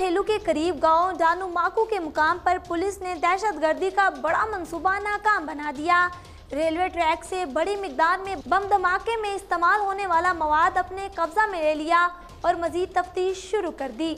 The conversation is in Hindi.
थेलू के करीब गांव जानुमाकू के मुकाम पर पुलिस ने दहशतगर्दी का बड़ा मंसूबा नाकाम बना दिया रेलवे ट्रैक से बड़ी मकदार में बम धमाके में इस्तेमाल होने वाला मवाद अपने कब्जा में ले लिया और मजीद तफ्तीश शुरू कर दी